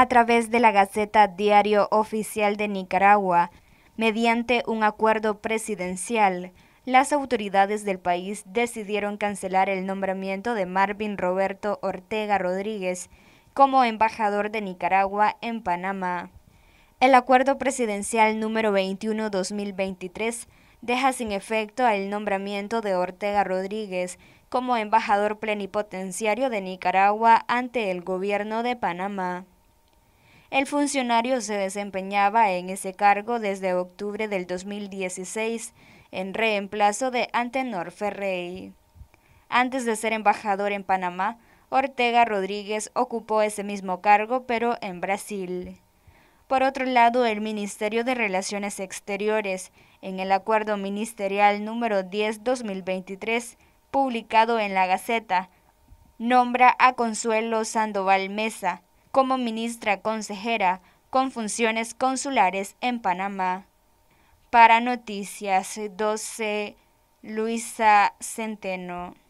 a través de la Gaceta Diario Oficial de Nicaragua, mediante un acuerdo presidencial, las autoridades del país decidieron cancelar el nombramiento de Marvin Roberto Ortega Rodríguez como embajador de Nicaragua en Panamá. El acuerdo presidencial número 21-2023 deja sin efecto el nombramiento de Ortega Rodríguez como embajador plenipotenciario de Nicaragua ante el gobierno de Panamá. El funcionario se desempeñaba en ese cargo desde octubre del 2016, en reemplazo de Antenor Ferrey. Antes de ser embajador en Panamá, Ortega Rodríguez ocupó ese mismo cargo, pero en Brasil. Por otro lado, el Ministerio de Relaciones Exteriores, en el Acuerdo Ministerial número 10-2023, publicado en la Gaceta, nombra a Consuelo Sandoval Mesa como ministra consejera con funciones consulares en Panamá. Para Noticias 12, Luisa Centeno.